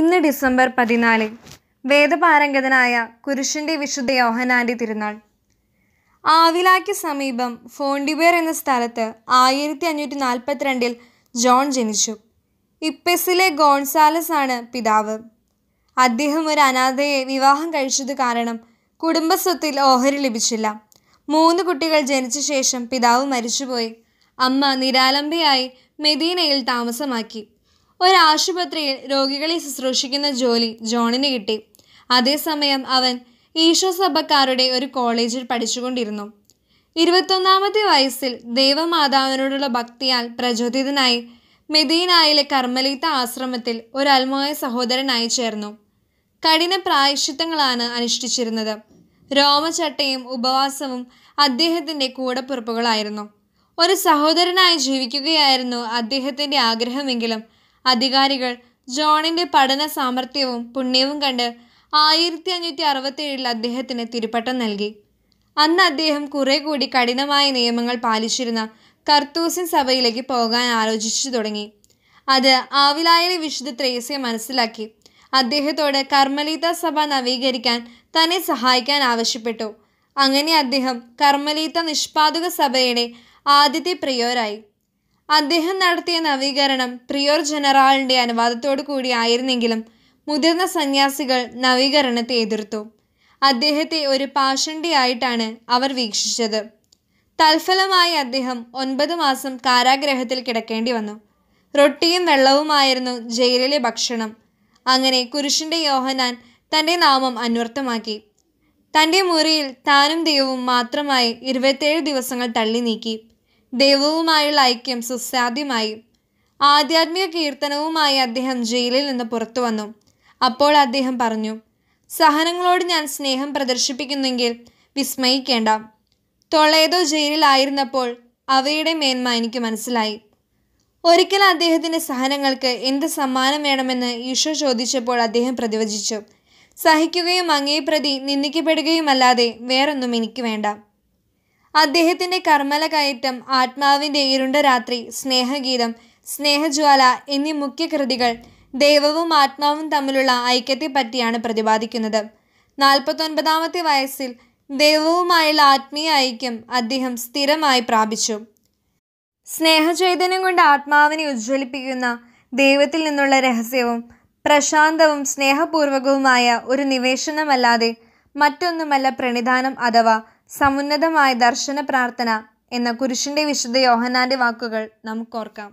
ഇന്ന് ഡിസംബർ പതിനാല് വേദപാരംഗതനായ കുരിശിൻ്റെ വിശുദ്ധ യോഹനാൻ്റെ തിരുനാൾ ആവിലാക്ക് സമീപം ഫോണ്ടിബേർ എന്ന സ്ഥലത്ത് ആയിരത്തി അഞ്ഞൂറ്റി നാൽപ്പത്തിരണ്ടിൽ ജോൺ ജനിച്ചു ഇപ്പെസിലെ ഗോൺസാലസ് ആണ് പിതാവ് അദ്ദേഹം ഒരു അനാഥയെ വിവാഹം കഴിച്ചത് കാരണം കുടുംബസ്വത്തിൽ ഓഹരി ലഭിച്ചില്ല മൂന്ന് കുട്ടികൾ ജനിച്ച ശേഷം പിതാവ് മരിച്ചുപോയി അമ്മ നിരാലംബയായി മെദീനയിൽ താമസമാക്കി ഒരാശുപത്രിയിൽ രോഗികളെ ശുശ്രൂഷിക്കുന്ന ജോലി ജോണിന് കിട്ടി അതേസമയം അവൻ ഈശോ സഭക്കാരുടെ ഒരു കോളേജിൽ പഠിച്ചുകൊണ്ടിരുന്നു ഇരുപത്തൊന്നാമത്തെ വയസ്സിൽ ദേവമാതാവിനോടുള്ള ഭക്തിയാൽ പ്രചോദിതനായി മെദീനായിലെ കർമ്മലീത്ത ആശ്രമത്തിൽ ഒരു അൽമായ സഹോദരനായി ചേർന്നു കഠിന പ്രായശ്ചിത്തങ്ങളാണ് അനുഷ്ഠിച്ചിരുന്നത് രോമചട്ടയും ഉപവാസവും അദ്ദേഹത്തിൻ്റെ കൂടപ്പുറപ്പുകളായിരുന്നു ഒരു സഹോദരനായി ജീവിക്കുകയായിരുന്നു അദ്ദേഹത്തിൻ്റെ ആഗ്രഹമെങ്കിലും അധികാരികൾ ജോണിന്റെ പഠന സാമർഥ്യവും പുണ്യവും കണ്ട് ആയിരത്തി അഞ്ഞൂറ്റി അറുപത്തേഴിൽ അദ്ദേഹത്തിന് തിരുപ്പട്ടം നൽകി അന്ന് അദ്ദേഹം കുറെ കൂടി കഠിനമായ നിയമങ്ങൾ പാലിച്ചിരുന്ന കർത്തൂസിൻ സഭയിലേക്ക് പോകാൻ ആലോചിച്ചു തുടങ്ങി അത് ആവിലായിലെ വിശുദ്ധ ത്രേസ്യെ മനസ്സിലാക്കി അദ്ദേഹത്തോട് കർമ്മലീത സഭ നവീകരിക്കാൻ തന്നെ സഹായിക്കാൻ ആവശ്യപ്പെട്ടു അങ്ങനെ അദ്ദേഹം കർമ്മലീത നിഷ്പാതുക സഭയുടെ ആദ്യത്തെ പ്രിയോരായി അദ്ദേഹം നടത്തിയ നവീകരണം പ്രിയോർ ജനറാളിൻ്റെ അനുവാദത്തോടു കൂടി ആയിരുന്നെങ്കിലും മുതിർന്ന സന്യാസികൾ നവീകരണത്തെ എതിർത്തു അദ്ദേഹത്തെ ഒരു പാഷണ്ടിയായിട്ടാണ് അവർ വീക്ഷിച്ചത് തൽഫലമായി അദ്ദേഹം ഒൻപത് മാസം കാരാഗ്രഹത്തിൽ കിടക്കേണ്ടി വന്നു റൊട്ടിയും വെള്ളവുമായിരുന്നു ജയിലിലെ ഭക്ഷണം അങ്ങനെ കുരിശിൻ്റെ യോഹനാൻ തൻ്റെ നാമം അന്വർത്ഥമാക്കി തൻ്റെ മുറിയിൽ താനും ദൈവവും മാത്രമായി ഇരുപത്തേഴ് ദിവസങ്ങൾ തള്ളി നീക്കി ദൈവവുമായുള്ള ഐക്യം സുസാധ്യമായി ആധ്യാത്മിക കീർത്തനവുമായി അദ്ദേഹം ജയിലിൽ നിന്ന് പുറത്തു വന്നു അപ്പോൾ അദ്ദേഹം പറഞ്ഞു സഹനങ്ങളോട് ഞാൻ സ്നേഹം പ്രദർശിപ്പിക്കുന്നെങ്കിൽ വിസ്മയിക്കേണ്ട ടൊളേതോ ജയിലിലായിരുന്നപ്പോൾ അവയുടെ മേന്മ എനിക്ക് മനസ്സിലായി ഒരിക്കൽ അദ്ദേഹത്തിൻ്റെ സഹനങ്ങൾക്ക് എന്ത് സമ്മാനം വേണമെന്ന് ഈശോ ചോദിച്ചപ്പോൾ അദ്ദേഹം പ്രതിവചിച്ചു സഹിക്കുകയും അങ്ങേ പ്രതി നിന്ദിക്കപ്പെടുകയുമല്ലാതെ വേറൊന്നും എനിക്ക് വേണ്ട അദ്ദേഹത്തിൻ്റെ കർമ്മല കയറ്റം ആത്മാവിൻ്റെ ഇരുണ്ട രാത്രി സ്നേഹഗീതം സ്നേഹജ്വാല എന്നീ മുഖ്യ കൃതികൾ ദൈവവും ആത്മാവും തമ്മിലുള്ള ഐക്യത്തെ പറ്റിയാണ് പ്രതിപാദിക്കുന്നത് നാൽപ്പത്തൊൻപതാമത്തെ വയസ്സിൽ ദൈവവുമായുള്ള ആത്മീയ ഐക്യം അദ്ദേഹം സ്ഥിരമായി പ്രാപിച്ചു സ്നേഹചൈതന്യം കൊണ്ട് ആത്മാവിനെ ഉജ്ജ്വലിപ്പിക്കുന്ന ദൈവത്തിൽ നിന്നുള്ള രഹസ്യവും പ്രശാന്തവും സ്നേഹപൂർവകവുമായ ഒരു നിവേശനമല്ലാതെ മറ്റൊന്നുമല്ല പ്രണിധാനം അഥവാ സമുന്നതമായ ദർശന പ്രാർത്ഥന എന്ന കുരിശിൻ്റെ വിശുദ്ധ യോഹനാൻ്റെ വാക്കുകൾ നമുക്കോർക്കാം